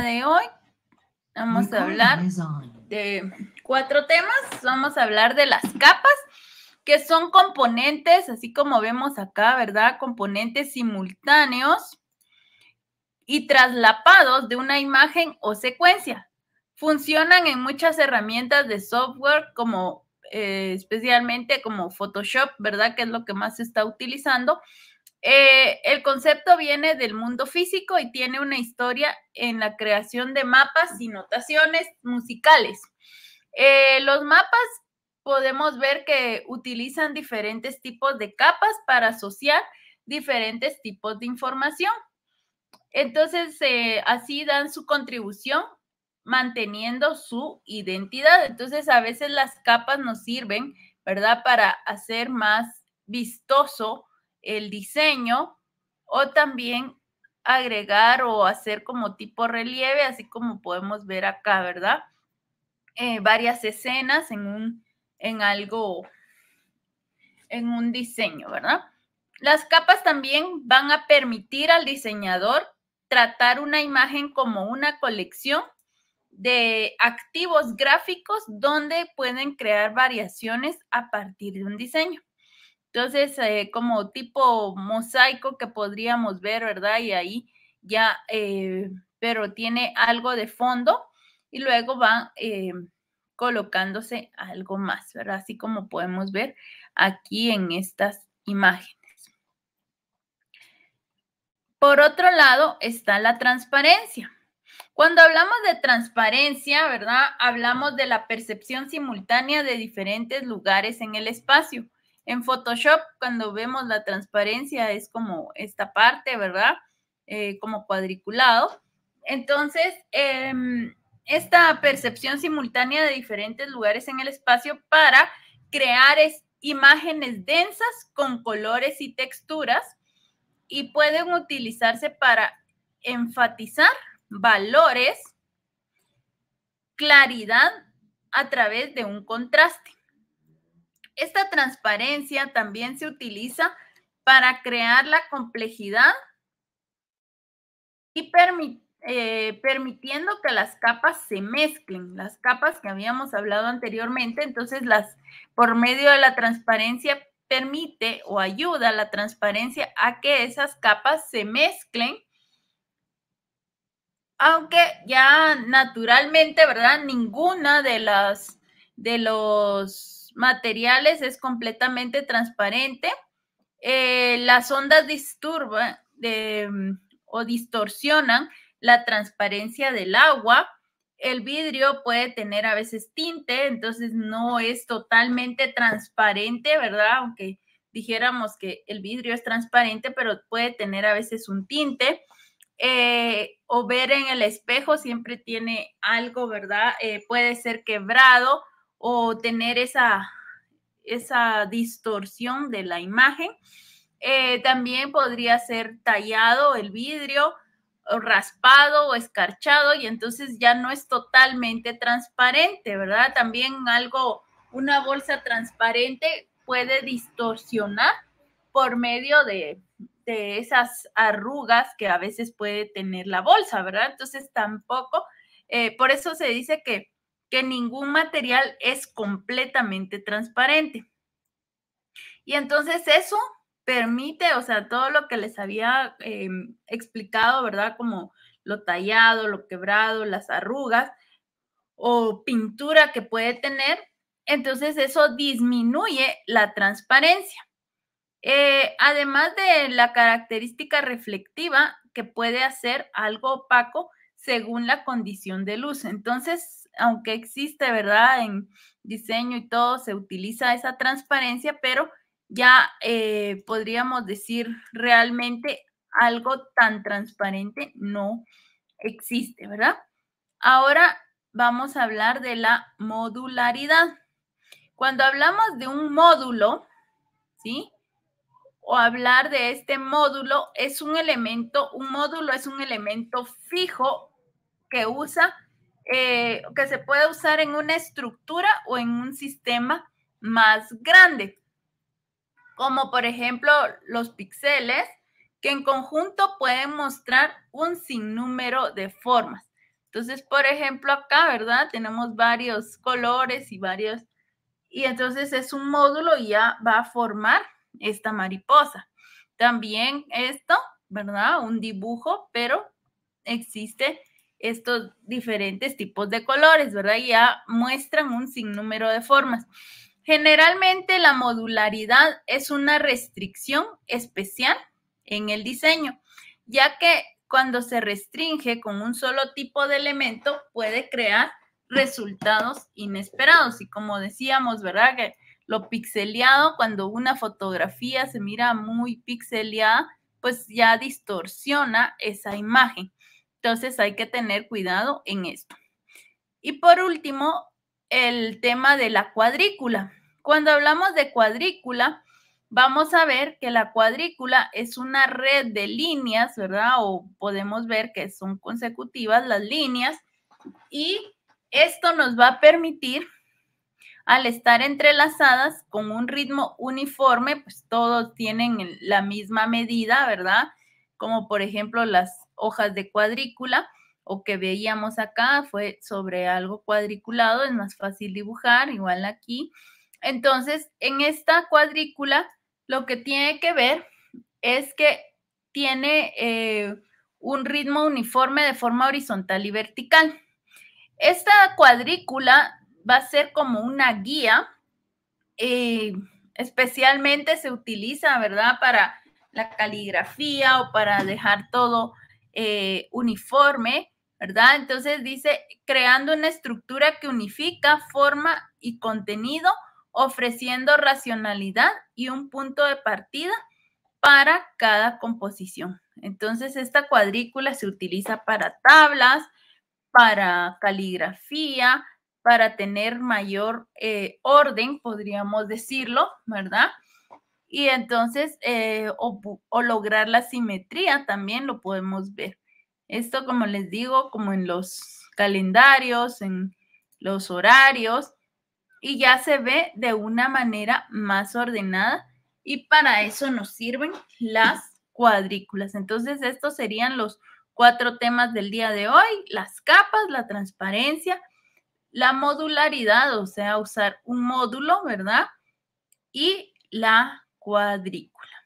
de hoy vamos a hablar de cuatro temas. Vamos a hablar de las capas, que son componentes, así como vemos acá, ¿verdad? Componentes simultáneos y traslapados de una imagen o secuencia. Funcionan en muchas herramientas de software como eh, especialmente como Photoshop, ¿verdad? Que es lo que más se está utilizando eh, el concepto viene del mundo físico y tiene una historia en la creación de mapas y notaciones musicales. Eh, los mapas podemos ver que utilizan diferentes tipos de capas para asociar diferentes tipos de información. Entonces, eh, así dan su contribución manteniendo su identidad. Entonces, a veces las capas nos sirven, ¿verdad? Para hacer más vistoso el diseño o también agregar o hacer como tipo relieve, así como podemos ver acá, ¿verdad? Eh, varias escenas en un, en algo, en un diseño, ¿verdad? Las capas también van a permitir al diseñador tratar una imagen como una colección de activos gráficos donde pueden crear variaciones a partir de un diseño. Entonces, eh, como tipo mosaico que podríamos ver, ¿verdad? Y ahí ya, eh, pero tiene algo de fondo y luego va eh, colocándose algo más, ¿verdad? Así como podemos ver aquí en estas imágenes. Por otro lado está la transparencia. Cuando hablamos de transparencia, ¿verdad? Hablamos de la percepción simultánea de diferentes lugares en el espacio en Photoshop, cuando vemos la transparencia, es como esta parte, ¿verdad? Eh, como cuadriculado. Entonces, em, esta percepción simultánea de diferentes lugares en el espacio para crear imágenes densas con colores y texturas y pueden utilizarse para enfatizar valores, claridad a través de un contraste. Esta transparencia también se utiliza para crear la complejidad y eh, permitiendo que las capas se mezclen, las capas que habíamos hablado anteriormente, entonces las por medio de la transparencia permite o ayuda la transparencia a que esas capas se mezclen, aunque ya naturalmente, ¿verdad? Ninguna de las de los materiales es completamente transparente. Eh, las ondas disturban eh, o distorsionan la transparencia del agua. El vidrio puede tener a veces tinte, entonces no es totalmente transparente, ¿verdad? Aunque dijéramos que el vidrio es transparente, pero puede tener a veces un tinte. Eh, o ver en el espejo siempre tiene algo, ¿verdad? puede ser quebrado o tener esa, esa distorsión de la imagen. Eh, también podría ser tallado el vidrio, o raspado o escarchado y entonces ya no es totalmente transparente, ¿verdad? También algo, una bolsa transparente puede distorsionar por medio de, esas arrugas que a veces puede tener la bolsa, ¿verdad? Entonces tampoco, eh, por eso se dice que que ningún material es completamente transparente. Y entonces eso permite, o sea, todo lo que les había em, explicado, ¿verdad? Como lo tallado, lo quebrado, las arrugas o pintura que puede tener, entonces eso disminuye la transparencia. Eh, además de la característica reflectiva que puede hacer algo opaco según la condición de luz. Entonces, aunque existe, ¿verdad? En diseño y todo se utiliza esa transparencia, pero ya eh, podríamos decir realmente algo tan transparente no existe, ¿verdad? Ahora vamos a hablar de la modularidad. Cuando hablamos de un módulo, ¿sí? O hablar de este módulo es un elemento, un módulo es un elemento fijo que usa eh, que se puede usar en una estructura o en un sistema más grande, como por ejemplo los píxeles, que en conjunto pueden mostrar un sinnúmero de formas. Entonces, por ejemplo, acá, ¿verdad? Tenemos varios colores y varios, y entonces es un módulo y ya va a formar esta mariposa. También esto, ¿verdad? Un dibujo, pero existe estos diferentes tipos de colores, ¿verdad? Ya muestran un sinnúmero de formas. Generalmente la modularidad es una restricción especial en el diseño, ya que cuando se restringe con un solo tipo de elemento puede crear resultados inesperados. Y como decíamos, ¿verdad? Que lo pixeleado, cuando una fotografía se mira muy pixeleada, pues ya distorsiona esa imagen. Entonces hay que tener cuidado en esto. Y por último, el tema de la cuadrícula. Cuando hablamos de cuadrícula, vamos a ver que la cuadrícula es una red de líneas, ¿verdad? O podemos ver que son consecutivas las líneas y esto nos va a permitir, al estar entrelazadas con un ritmo uniforme, pues todos tienen la misma medida, ¿verdad? Como por ejemplo las hojas de cuadrícula o que veíamos acá fue sobre algo cuadriculado, es más fácil dibujar, igual aquí. Entonces, en esta cuadrícula, lo que tiene que ver es que tiene eh, un ritmo uniforme de forma horizontal y vertical. Esta cuadrícula va a ser como una guía, eh, especialmente se utiliza, ¿verdad?, para la caligrafía o para dejar todo eh, uniforme, ¿verdad? Entonces dice, creando una estructura que unifica forma y contenido, ofreciendo racionalidad y un punto de partida para cada composición. Entonces, esta cuadrícula se utiliza para tablas, para caligrafía, para tener mayor eh, orden, podríamos decirlo, ¿verdad? y entonces, eh, o, o, lograr la simetría también lo podemos ver. Esto, como les digo, como en los calendarios, en los horarios, y ya se ve de una manera más ordenada y para eso nos sirven las cuadrículas. Entonces, estos serían los cuatro temas del día de hoy, las capas, la transparencia, la modularidad, o sea, usar un módulo, ¿verdad? Y la cuadrícula.